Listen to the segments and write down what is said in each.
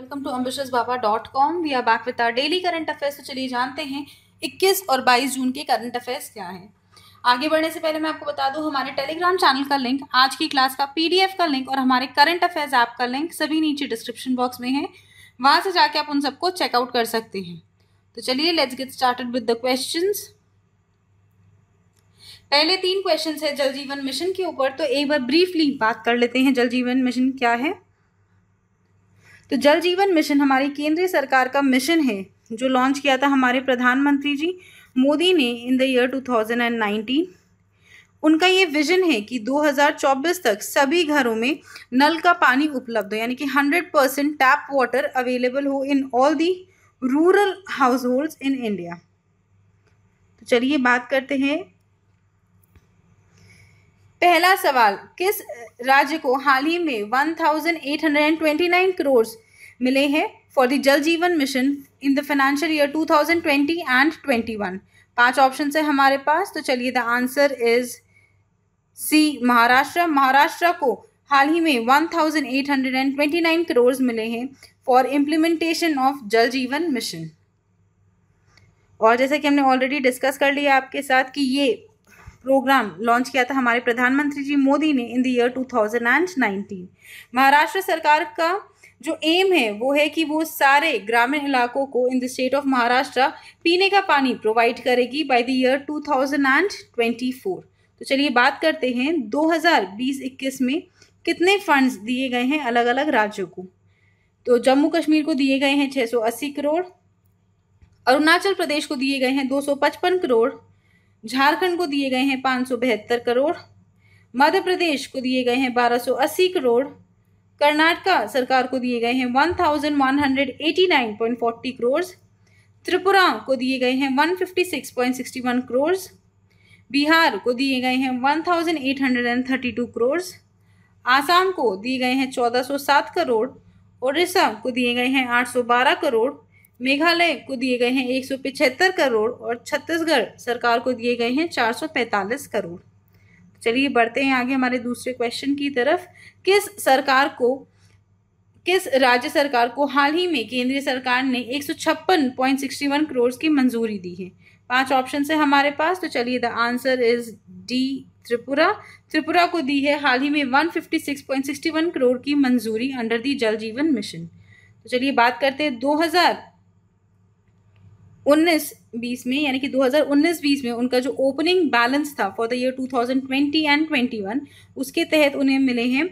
welcome to Ambitious Baba dot com we are back with our daily current affairs तो चलिए जानते हैं 21 और 22 जून के करंट अफेयर्स क्या हैं आगे बढ़ने से पहले मैं आपको बता दूं हमारे टेलीग्राम चैनल का लिंक आज की क्लास का पीडीएफ का लिंक और हमारे करंट अफेयर्स ऐप का लिंक सभी नीचे डिस्क्रिप्शन बॉक्स में है वहाँ से जाके आप उन सबको चेकआउट कर सकते हैं तो चलिए let's get started with the question पहले तीन क्वेश्चन है जल जीवन मिशन के ऊपर तो एक बार ब्रीफली बात कर लेते हैं जल जीवन मिशन क्या है तो जल जीवन मिशन हमारी केंद्रीय सरकार का मिशन है जो लॉन्च किया था हमारे प्रधानमंत्री जी मोदी ने इन द ईयर 2019 उनका ये विजन है कि 2024 तक सभी घरों में नल का पानी उपलब्ध हो यानी कि 100 परसेंट टैप वाटर अवेलेबल हो in all the rural household in India तो चलिए बात करते हैं पहला सवाल किस राज्य को हाल ही में 1829 करोड़ मिले हैं for the Jal Jeevan mission in the financial year 2020 and 21 पांच ऑप्शन है हमारे पास तो चलिए the answer is C Maharashtra Maharashtra को हाल ही में 1829 करोड़ मिले हैं फॉर इम्प्लीमेंटेशन ऑफ जल जीवन मिशन और जैसे कि हमने ऑलरेडी डिस्कस कर लिया आपके साथ कि ये प्रोग्राम लॉन्च किया था हमारे प्रधानमंत्री जी मोदी ने इन द ईयर 2019 महाराष्ट्र सरकार का जो एम है वो है कि वो सारे ग्रामीण इलाकों को in the state of Maharashtra पीने का पानी प्रोवाइड करेगी बाय द ईयर 2024 तो चलिए बात करते हैं 2020-21 में कितने फंड्स दिए गए हैं अलग अलग राज्यों को तो जम्मू कश्मीर को दिए गए हैं 680 करोड़ अरुणाचल प्रदेश को दिए गए हैं 255 करोड़ झारखंड को दिए गए हैं पाँच करोड़ मध्य प्रदेश को दिए गए हैं 1280 करोड़ कर्नाटका सरकार को दिए गए हैं 1189.40 करोड़ त्रिपुरा को दिए गए हैं 156.61 करोड़ बिहार को दिए गए हैं 1832 करोड़ आसाम को दिए गए हैं 1407 करोड़ उड़ीसा को दिए गए हैं 812 करोड़ मेघालय को दिए गए हैं एक करोड़ और छत्तीसगढ़ सरकार को दिए गए हैं 445 करोड़ तो चलिए बढ़ते हैं आगे हमारे दूसरे क्वेश्चन की तरफ किस सरकार को किस राज्य सरकार को हाल ही में केंद्रीय सरकार ने एक करोड़ की मंजूरी दी है पांच ऑप्शन है हमारे पास तो चलिए the answer is D Tripura Tripura को दी है हाल ही में 156.61 करोड़ की मंजूरी अंडर दी जल जीवन मिशन तो चलिए बात करते हैं 2019 बीस में यानी कि 2019-20 में उनका जो ओपनिंग बैलेंस था फॉर द ईयर 2020 एंड 21 उसके तहत उन्हें मिले हैं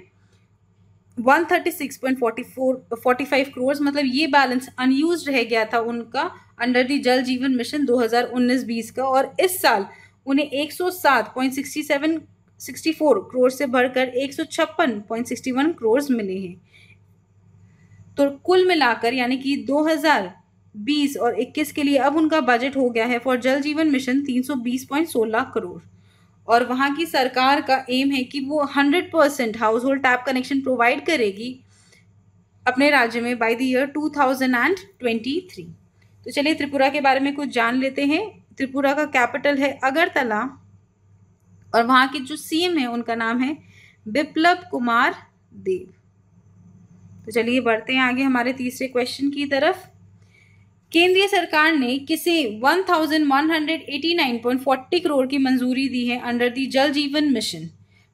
136.44 करोड़ मतलब ये बैलेंस अनयूज रह गया था उनका under the Jal Jeevan mission 2019-20 का और इस साल उन्हें 107.67 64 करोड़ से बढ़कर 156.61 करोड़ मिले हैं तो कुल मिलाकर यानी कि 2000 बीस और इक्कीस के लिए अब उनका बजट हो गया है फॉर जल जीवन मिशन तीन सौ बीस पॉइंट सोलह करोड़ और वहाँ की सरकार का एम है कि वो hundred percent household tap connection provide करेगी अपने राज्य में by the year two thousand and twenty three तो चलिए त्रिपुरा के बारे में कुछ जान लेते हैं त्रिपुरा का कैपिटल है अगरतला और वहाँ के जो सी एम है उनका नाम है बिप्लब कुमार देव तो चलिए बढ़ते हैं आगे हमारे तीसरे क्वेश्चन की तरफ केंद्रीय सरकार ने किसे 1189.40 करोड़ की मंजूरी दी है अंडर दी जल जीवन मिशन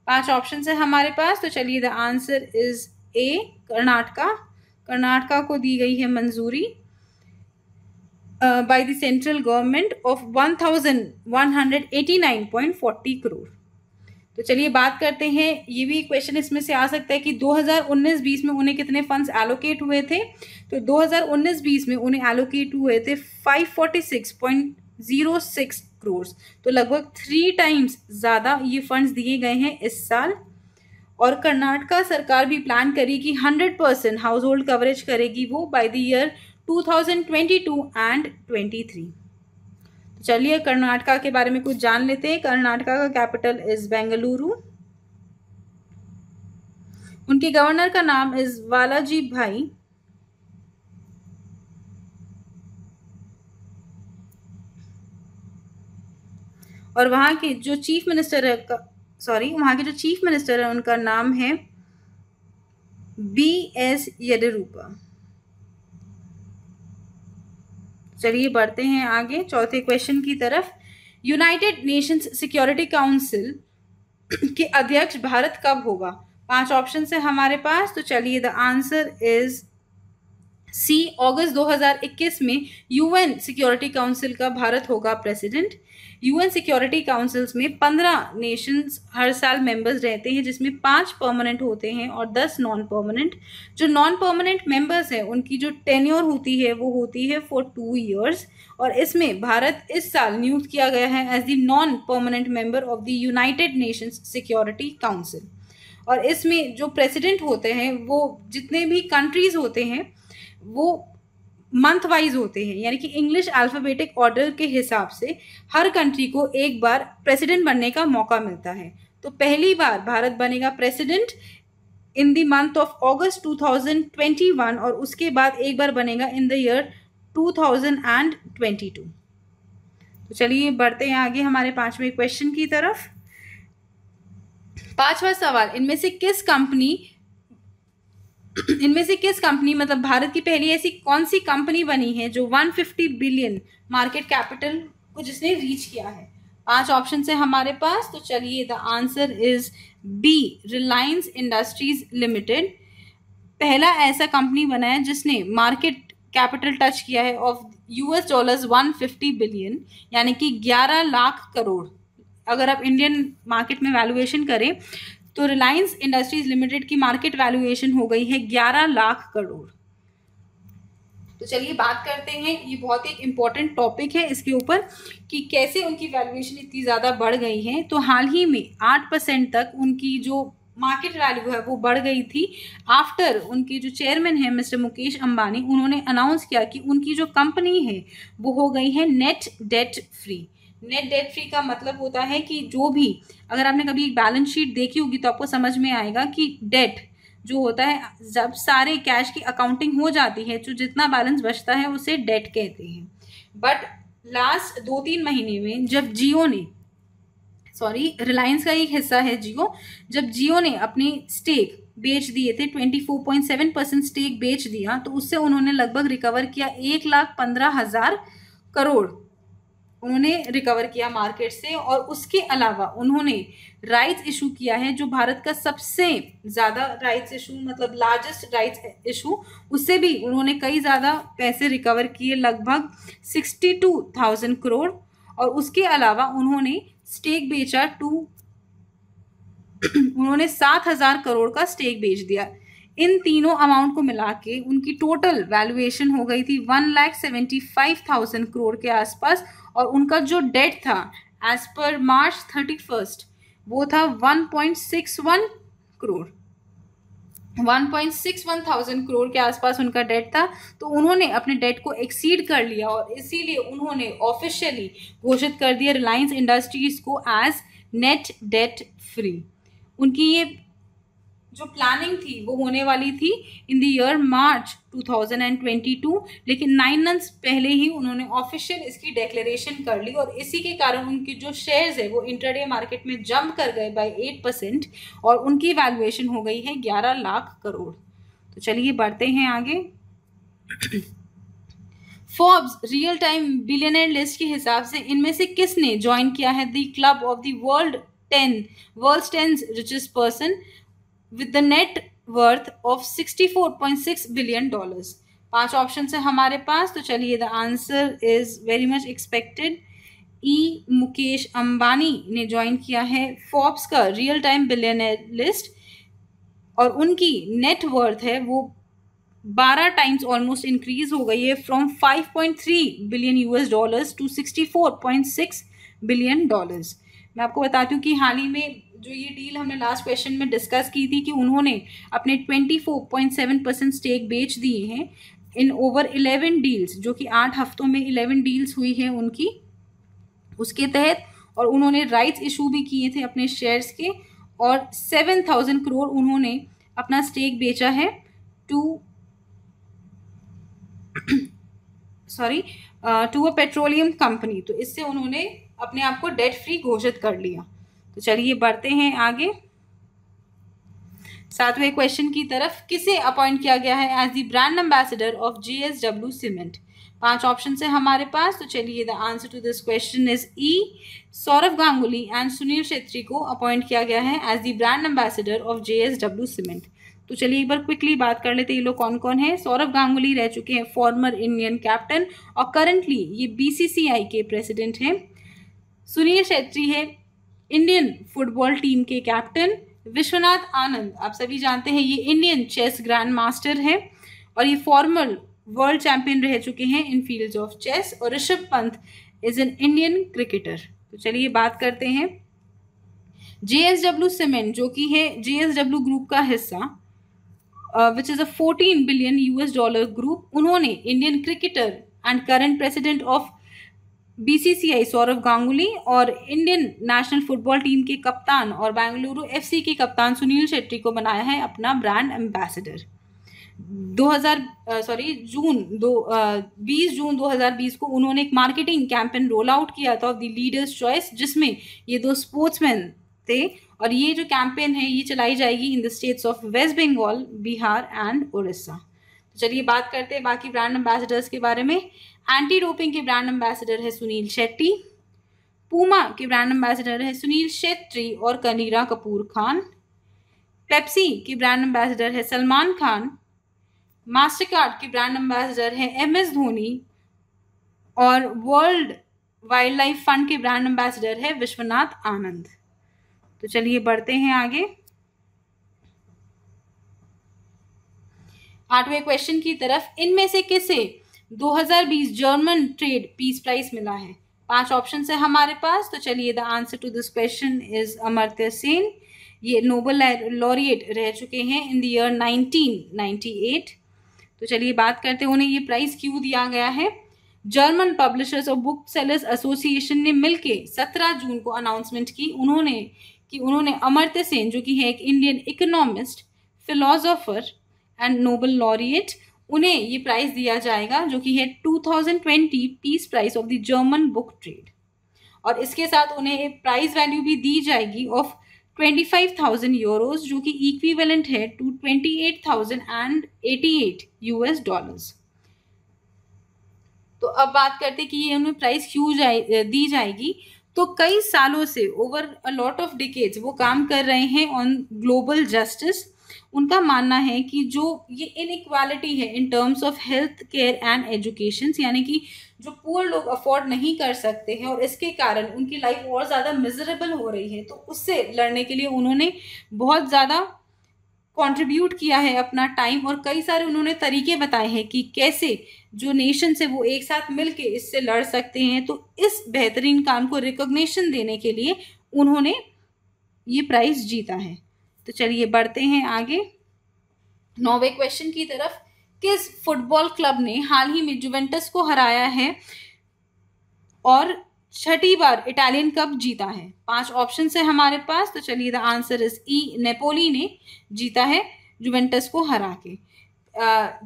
पांच ऑप्शन है हमारे पास तो चलिए the answer is A Karnataka Karnataka को दी गई है मंजूरी by the central government of 1189.40 crore तो चलिए बात करते हैं ये भी क्वेश्चन इसमें से आ सकता है कि 2019-20 में उन्हें कितने फंड्स एलोकेट हुए थे तो 2019-20 में उन्हें एलोकेट हुए थे 546.06 करोड़ तो लगभग थ्री टाइम्स ज़्यादा ये फंड्स दिए गए हैं इस साल और कर्नाटका सरकार भी प्लान करी कि 100 परसेंट हाउस होल्ड कवरेज करेगी वो बाय द ईयर 2022 एंड 23 तो चलिए कर्नाटका के बारे में कुछ जान लेते हैं कर्नाटका का कैपिटल इज़ बेंगलुरु उनके गवर्नर का नाम इज़ वालाजी भाई और वहाँ के जो चीफ मिनिस्टर है सॉरी वहाँ के जो चीफ मिनिस्टर है उनका नाम है बी एस येडरूपा चलिए बढ़ते हैं आगे चौथे क्वेश्चन की तरफ यूनाइटेड नेशंस सिक्योरिटी काउंसिल के अध्यक्ष भारत कब होगा पांच ऑप्शन है हमारे पास तो चलिए द आंसर इज सी अगस्त 2021 में यूएन सिक्योरिटी काउंसिल का भारत होगा प्रेसिडेंट यूएन सिक्योरिटी काउंसिल्स में पंद्रह नेशंस हर साल मेंबर्स रहते हैं जिसमें पांच परमानेंट होते हैं और दस नॉन परमानेंट जो नॉन परमानेंट मेंबर्स हैं उनकी जो टेन्योर होती है वो होती है फॉर टू ईयर्स और इसमें भारत इस साल नियुक्त किया गया है as the non permanent member of the United Nations Security Council और इसमें जो प्रेसिडेंट होते हैं वो जितने भी कंट्रीज होते हैं वो मंथ वाइज होते हैं यानी कि इंग्लिश अल्फ़ाबेटिक ऑर्डर के हिसाब से हर कंट्री को एक बार प्रेसिडेंट बनने का मौका मिलता है तो पहली बार भारत बनेगा president in the month of August 2021 और उसके बाद एक बार बनेगा इन द ईयर 2022 तो चलिए बढ़ते हैं आगे हमारे पांचवें क्वेश्चन की तरफ पांचवा सवाल इनमें से किस कंपनी इनमें से किस कंपनी मतलब भारत की पहली ऐसी कौन सी कंपनी बनी है जो 150 बिलियन मार्केट कैपिटल को जिसने रीच किया है पांच ऑप्शन है हमारे पास तो चलिए the answer is B Reliance Industries Limited पहला ऐसा कंपनी बना है जिसने मार्केट कैपिटल टच किया है ऑफ यूएस डॉलर्स 150 बिलियन यानी कि 11 लाख करोड़ अगर आप इंडियन मार्केट में वैल्यूएशन करें तो रिलायंस इंडस्ट्रीज लिमिटेड की मार्केट वैल्यूएशन हो गई है ग्यारह लाख करोड़ तो चलिए बात करते हैं ये बहुत ही इम्पोर्टेंट टॉपिक है इसके ऊपर कि कैसे उनकी वैल्यूएशन इतनी ज़्यादा बढ़ गई है तो हाल ही में आठ परसेंट तक उनकी जो मार्केट वैल्यू है वो बढ़ गई थी आफ्टर उनके जो चेयरमैन हैं मिस्टर मुकेश अंबानी उन्होंने अनाउंस किया कि उनकी जो कंपनी है वो हो गई है net debt free net debt free का मतलब होता है कि जो भी अगर आपने कभी एक बैलेंस शीट देखी होगी तो आपको समझ में आएगा कि डेट जो होता है जब सारे कैश की अकाउंटिंग हो जाती है जो तो जितना बैलेंस बचता है उसे डेट कहते हैं बट लास्ट दो तीन महीने में जब जियो ने सॉरी रिलायंस का एक हिस्सा है जियो जब जियो ने अपनी स्टेक बेच दिए थे twenty four point seven percent stake बेच दिया तो उससे उन्होंने लगभग रिकवर किया एक लाख पंद्रह हज़ार करोड़ उन्होंने रिकवर किया मार्केट से और उसके अलावा उन्होंने राइट्स इशू किया है जो भारत का सबसे ज़्यादा राइट्स इशू मतलब लार्जेस्ट राइट्स इशू उससे भी उन्होंने कई ज़्यादा पैसे रिकवर किए लगभग सिक्सटी टू थाउजेंड करोड़ और उसके अलावा उन्होंने स्टेक बेचा टू उन्होंने सात हज़ार करोड़ का स्टेक बेच दिया इन तीनों अमाउंट को मिला के उनकी टोटल वैल्यूएशन हो गई थी one lakh seventy five thousand crore के आसपास और उनका जो डेट था as per March thirty first वो था one point six one crore one point six one thousand crore के आसपास उनका डेट था तो उन्होंने अपने डेट को एक्सीड कर लिया और इसीलिए उन्होंने ऑफिशियली घोषित कर दिया रिलायंस इंडस्ट्रीज को एज नेट डेट फ्री उनकी ये जो प्लानिंग थी वो होने वाली थी इन द ईयर मार्च 2022 लेकिन नाइन मंथ्स पहले ही उन्होंने ऑफिशियल इसकी डेक्लेरेशन कर ली और इसी के कारण उनके जो शेयर्स है वो इंटरडे मार्केट में जंप कर गए बाय एट परसेंट और उनकी वैल्यूएशन हो गई है ग्यारह लाख करोड़ तो चलिए बढ़ते हैं आगे Forbes real time billionaire list के हिसाब से इनमें से किसने ज्वाइन किया है the club of the world ten world ten richest person with the net worth of 64.6 billion dollars पांच ऑप्शन है हमारे पास तो चलिए the answer is very much expected E Mukesh Ambani ने ज्वाइन किया है फॉर्ब्स का रियल टाइम बिलियन लिस्ट और उनकी नेट वर्थ है वो बारह टाइम्स ऑलमोस्ट इंक्रीज हो गई है from 5.3 billion US dollars to 64.6 billion dollars मैं आपको बताती हूँ कि हाल ही में जो ये डील हमने लास्ट क्वेश्चन में डिस्कस की थी कि उन्होंने अपने 24.7 परसेंट स्टेक बेच दिए हैं इन ओवर 11 डील्स जो कि आठ हफ्तों में 11 डील्स हुई हैं उनकी उसके तहत और उन्होंने राइट्स इशू भी किए थे अपने शेयर्स के और सेवन थाउजेंड करोड़ उन्होंने अपना स्टेक बेचा है to sorry to a petroleum company तो इससे उन्होंने अपने आप को डेट फ्री घोषित कर लिया तो चलिए बढ़ते हैं आगे सातवें क्वेश्चन की तरफ किसे अपॉइंट किया गया है as the brand ambassador of J S W cement पांच ऑप्शन है हमारे पास तो चलिए the answer to this question is E Sourav Ganguly and Sunil Chhetri को अपॉइंट किया गया है as the brand ambassador of J S W cement तो चलिए एक बार क्विकली बात कर लेते हैं ये लोग कौन कौन है सौरभ गांगुली रह चुके हैं फॉर्मर इंडियन कैप्टन और करंटली ये बीसीसीआई के प्रेसिडेंट हैं सुनील छेत्री है इंडियन फुटबॉल टीम के कैप्टन विश्वनाथ आनंद आप सभी जानते हैं ये इंडियन चेस ग्रैंड मास्टर हैं और ये फॉर्मल वर्ल्ड चैंपियन रह चुके हैं इन फील्ड्स ऑफ चेस और Rishabh Pant is an Indian cricketer तो चलिए बात करते हैं जे एस डब्ल्यू सीमेंट जो कि है जे एस डब्ल्यू ग्रुप का हिस्सा which is a fourteen billion US dollar group उन्होंने Indian cricketer and current president of BCCI Sourav Ganguly और इंडियन नेशनल फुटबॉल टीम के कप्तान और बेंगलुरु एफसी के कप्तान सुनील शेट्टी को बनाया है अपना ब्रांड एम्बेसडर 2000 सॉरी जून दो बीस जून 2020 को उन्होंने एक मार्केटिंग कैंपेन रोल आउट किया था ऑफ द लीडर्स चॉइस जिसमें ये दो स्पोर्ट्समैन थे और ये जो कैंपेन है ये चलाई जाएगी in the states of West Bengal Bihar and Orissa तो चलिए बात करते हैं बाकी ब्रांड एम्बेसडर्स के बारे में एंटी डोपिंग के ब्रांड एम्बेसडर है सुनील शेट्टी पूमा के ब्रांड एम्बेसडर है सुनील शेट्टी और कनीरा कपूर खान पेप्सी के ब्रांड एम्बेसडर है सलमान खान मास्टर कार्ड के ब्रांड एम्बेसडर है एम एस धोनी और वर्ल्ड वाइल्ड लाइफ फंड के ब्रांड एम्बेसडर है विश्वनाथ आनंद तो चलिए बढ़ते हैं आगे आठवें क्वेश्चन की तरफ इनमें से किसे 2020 जर्मन ट्रेड पीस प्राइस मिला है पांच ऑप्शन है हमारे पास तो चलिए the answer to this question is Amartya Sen ये नोबल लॉरिएट रह चुके हैं इन द ईयर 1998 तो चलिए बात करते हैं उन्हें ये प्राइज़ क्यों दिया गया है जर्मन पब्लिशर्स और बुक सेलर्स एसोसिएशन ने मिलके 17 जून को अनाउंसमेंट की उन्होंने कि उन्होंने अमरत्य सेन जो कि है एक Indian economist philosopher and Nobel laureate उन्हें ये प्राइस दिया जाएगा जो कि है 2020 peace prize of the German book trade और इसके साथ उन्हें प्राइज वैल्यू भी दी जाएगी ऑफ 25,000 यूरोस जो कि इक्विवेलेंट है टू 28,088 यूएस डॉलर्स तो अब बात करते कि ये उन्हें प्राइस क्यों जाए दी जाएगी तो कई सालों से over a lot of decades वो काम कर रहे हैं ऑन ग्लोबल जस्टिस उनका मानना है कि जो ये इनक्वालिटी है in terms of health care and education यानी कि जो पुअर लोग अफोर्ड नहीं कर सकते हैं और इसके कारण उनकी लाइफ और ज़्यादा मिजरेबल हो रही है तो उससे लड़ने के लिए उन्होंने बहुत ज़्यादा कंट्रीब्यूट किया है अपना टाइम और कई सारे उन्होंने तरीके बताए हैं कि कैसे जो नेशन से वो एक साथ मिल इससे लड़ सकते हैं तो इस बेहतरीन काम को रिकोगशन देने के लिए उन्होंने ये प्राइज़ जीता है तो चलिए बढ़ते हैं आगे नौवे क्वेश्चन की तरफ किस फुटबॉल क्लब ने हाल ही में जुवेंटस को हराया है और छठी बार इटालियन कप जीता है पांच ऑप्शन है हमारे पास तो चलिए the answer is E Napoli ने जीता है जुवेंटस को हरा के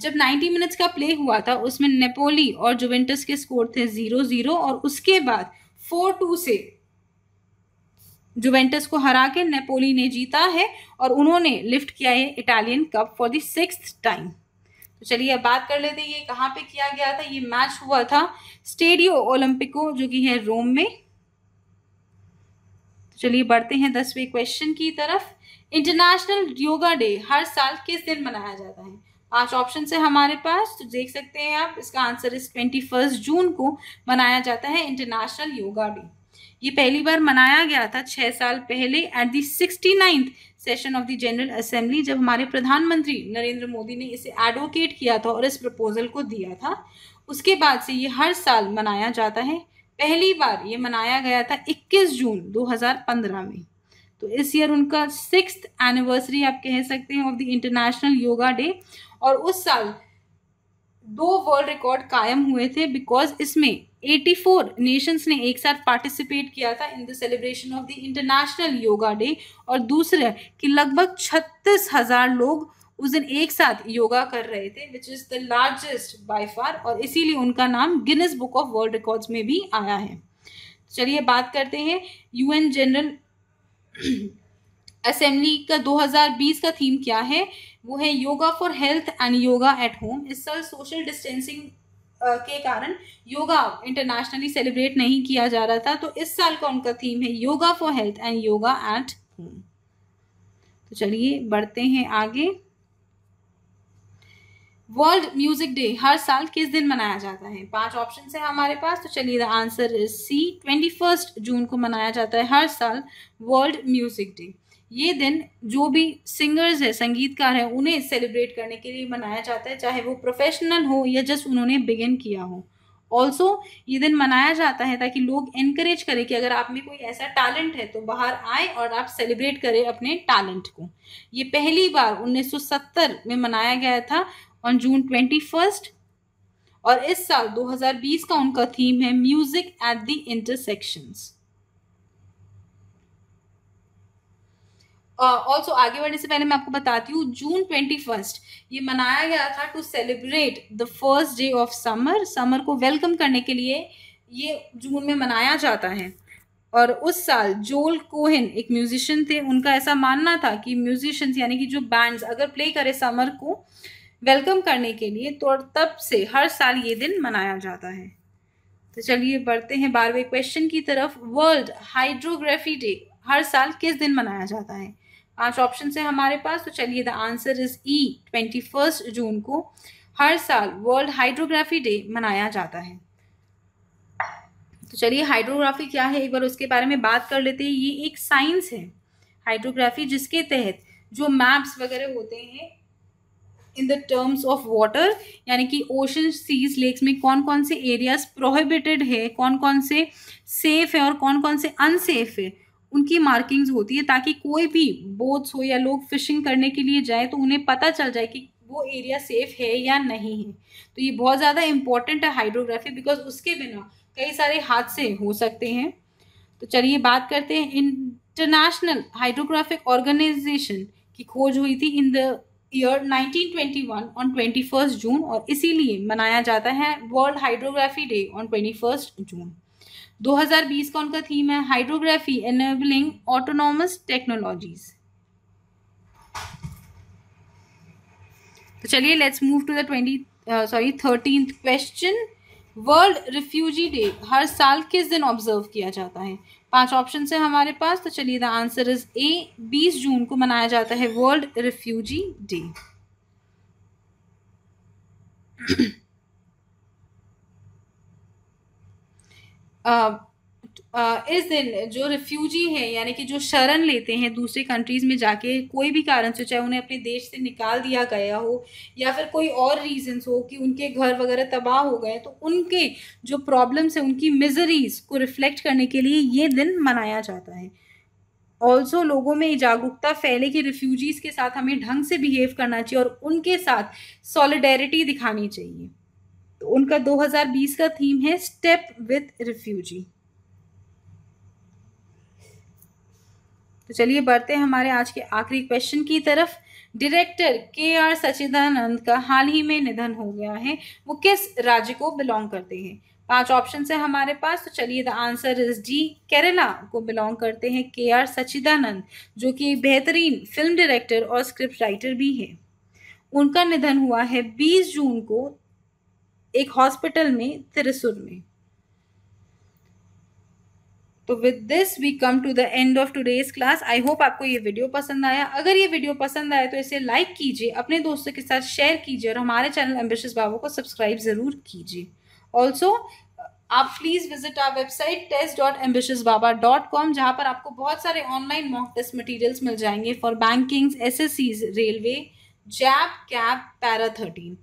जब 90 मिनट्स का प्ले हुआ था उसमें नेपोली और जुवेंटस के स्कोर थे ज़ीरो ज़ीरो और उसके बाद फोर टू से जुवेंटस को हरा के नेपोली ने जीता है और उन्होंने लिफ्ट किया है Italian cup for sixth time तो चलिए अब बात कर लेते हैं ये कहाँ पे किया गया था ये मैच हुआ था स्टेडियो ओलंपिको जो कि है रोम में तो चलिए बढ़ते हैं दसवें क्वेश्चन की तरफ इंटरनेशनल योगा डे हर साल किस दिन मनाया जाता है पांच ऑप्शन है हमारे पास तो देख सकते हैं आप इसका आंसर इस ट्वेंटी फर्स्ट जून को मनाया जाता है इंटरनेशनल योगा डे ये पहली बार मनाया गया था छः साल पहले at the sixty ninth session of the General Assembly जब हमारे प्रधानमंत्री नरेंद्र मोदी ने इसे एडवोकेट किया था और इस प्रपोजल को दिया था उसके बाद से ये हर साल मनाया जाता है पहली बार ये मनाया गया था 21 जून 2015 में तो इस ईयर उनका सिक्स एनिवर्सरी आप कह सकते हैं of the international yoga day और उस साल दो वर्ल्ड रिकॉर्ड कायम हुए थे बिकॉज इसमें 84 नेशंस ने एक साथ पार्टिसिपेट किया था in the celebration of the international yoga day और दूसरा कि लगभग छत्तीस हजार लोग उस दिन एक साथ योगा कर रहे थे which is the largest by far और इसीलिए उनका नाम Guinness Book of World Records में भी आया है चलिए बात करते हैं यूएन जनरल असेंबली का 2020 का थीम क्या है वो है yoga for health and yoga at home इस साल सोशल डिस्टेंसिंग के कारण योगा इंटरनेशनली सेलिब्रेट नहीं किया जा रहा था तो इस साल का उनका थीम है yoga for health and yoga at home तो चलिए बढ़ते हैं आगे वर्ल्ड म्यूजिक डे हर साल किस दिन मनाया जाता है पांच ऑप्शन है हमारे पास तो चलिए the answer is C twenty first June को मनाया जाता है हर साल वर्ल्ड म्यूजिक डे ये दिन जो भी सिंगर्स है संगीतकार हैं उन्हें सेलिब्रेट करने के लिए मनाया जाता है चाहे वो प्रोफेशनल हो या जस्ट उन्होंने बिगिन किया हो ऑल्सो ये दिन मनाया जाता है ताकि लोग इनक्रेज करें कि अगर आप में कोई ऐसा टैलेंट है तो बाहर आए और आप सेलिब्रेट करें अपने टैलेंट को ये पहली बार 1970 में मनाया गया था ऑन जून ट्वेंटी फर्स्ट और इस साल 2020 का उनका थीम है music at the intersections also uh, आगे बढ़ने से पहले मैं आपको बताती हूँ जून ट्वेंटी फर्स्ट ये मनाया गया था to celebrate the first day of summer summer को वेलकम करने के लिए ये जून में मनाया जाता है और उस साल जोल कोहन एक म्यूजिशियन थे उनका ऐसा मानना था कि म्यूजिशियंस यानी कि जो बैंड्स अगर प्ले करे समर को वेलकम करने के लिए तो तब से हर साल ये दिन मनाया जाता है तो चलिए बढ़ते हैं बारहवें क्वेश्चन की तरफ वर्ल्ड हाइड्रोग्राफी डे हर साल किस दिन मनाया जाता है पांच ऑप्शन है हमारे पास तो चलिए the answer is E twenty first June को हर साल वर्ल्ड हाइड्रोग्राफी डे मनाया जाता है तो चलिए हाइड्रोग्राफी क्या है एक बार उसके बारे में बात कर लेते हैं ये एक साइंस है हाइड्रोग्राफी जिसके तहत जो मैप्स वगैरह होते हैं in the terms of water यानी कि ओशन सीज लेक्स में कौन कौन से एरियाज प्रोहिबिटेड है कौन कौन से सेफ है और कौन कौन से अनसेफ है उनकी मार्किंग्स होती है ताकि कोई भी बोट्स हो या लोग फिशिंग करने के लिए जाए तो उन्हें पता चल जाए कि वो एरिया सेफ है या नहीं है तो ये बहुत ज़्यादा इम्पॉर्टेंट है हाइड्रोग्राफी बिकॉज उसके बिना कई सारे हादसे हो सकते हैं तो चलिए बात करते हैं इंटरनेशनल हाइड्रोग्राफिक ऑर्गेनाइजेशन की खोज हुई थी in the year 1921 on 21 June और इसीलिए मनाया जाता है world hydrography day on 21 June 2020 का उनका थीम है हाइड्रोग्राफी एनेबलिंग ऑटोनॉमस टेक्नोलॉजीज तो चलिए let's move to the twenty sorry thirteen question world refugee day हर साल किस दिन ऑब्जर्व किया जाता है पांच ऑप्शन है हमारे पास तो चलिए the answer is A 20 June को मनाया जाता है वर्ल्ड रिफ्यूजी डे इस दिन जो रिफ्यूजी है यानी कि जो शरण लेते हैं दूसरे कंट्रीज़ में जाके कोई भी कारण से चाहे उन्हें अपने देश से निकाल दिया गया हो या फिर कोई और रीजंस हो कि उनके घर वगैरह तबाह हो गए तो उनके जो प्रॉब्लम्स हैं उनकी मिजरीज़ को रिफ़्लेक्ट करने के लिए ये दिन मनाया जाता है ऑल्सो लोगों में जागरूकता फैले कि रिफ्यूजीज़ के साथ हमें ढंग से बिहेव करना चाहिए और उनके साथ सॉलिडेरिटी दिखानी चाहिए उनका 2020 का थीम है स्टेप विथ रिफ्यूजी तो चलिए बढ़ते हैं हमारे आज के आखिरी क्वेश्चन की तरफ डायरेक्टर के आर सचिदानंद का हाल ही में निधन हो गया है वो किस राज्य को बिलोंग करते हैं पांच ऑप्शन है हमारे पास तो चलिए the answer is D Kerala को बिलोंग करते हैं के आर सचिदानंद जो कि बेहतरीन फिल्म डायरेक्टर और स्क्रिप्ट राइटर भी हैं उनका निधन हुआ है 20 जून को एक हॉस्पिटल में त्रिसुर में तो with this we come to the end of today's class I hope आपको ये वीडियो पसंद आया अगर ये वीडियो पसंद आया तो इसे लाइक कीजिए अपने दोस्तों के साथ शेयर कीजिए और हमारे चैनल एम्बिशियस बाबू को सब्सक्राइब ज़रूर कीजिए ऑल्सो आप please visit our website test dot ambitious baba dot com जहाँ पर आपको बहुत सारे ऑनलाइन मॉक टेस्ट मटीरियल्स मिल जाएंगे for bankings S S Cs railway JAIIB CAIIB para thirteen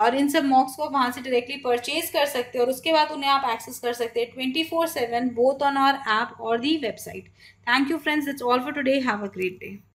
और इन सब मॉक्स को वहां वहाँ से डायरेक्टली परचेज कर सकते हैं और उसके बाद उन्हें आप एक्सेस कर सकते हैं twenty four seven both on our app और the website thank you friends it's all for today have a great day